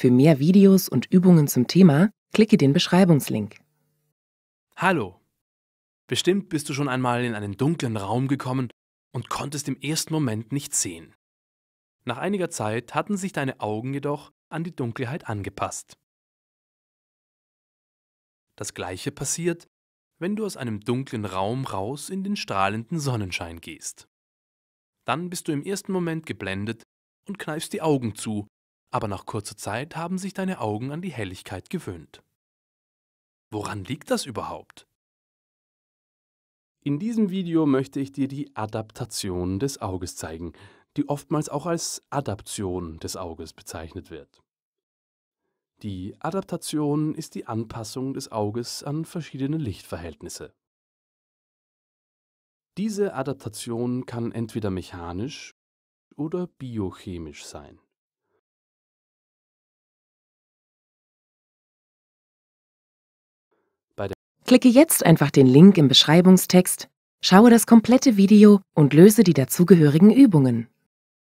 Für mehr Videos und Übungen zum Thema klicke den Beschreibungslink. Hallo! Bestimmt bist du schon einmal in einen dunklen Raum gekommen und konntest im ersten Moment nicht sehen. Nach einiger Zeit hatten sich deine Augen jedoch an die Dunkelheit angepasst. Das gleiche passiert, wenn du aus einem dunklen Raum raus in den strahlenden Sonnenschein gehst. Dann bist du im ersten Moment geblendet und kneifst die Augen zu, aber nach kurzer Zeit haben sich deine Augen an die Helligkeit gewöhnt. Woran liegt das überhaupt? In diesem Video möchte ich dir die Adaptation des Auges zeigen, die oftmals auch als Adaption des Auges bezeichnet wird. Die Adaptation ist die Anpassung des Auges an verschiedene Lichtverhältnisse. Diese Adaptation kann entweder mechanisch oder biochemisch sein. Klicke jetzt einfach den Link im Beschreibungstext, schaue das komplette Video und löse die dazugehörigen Übungen.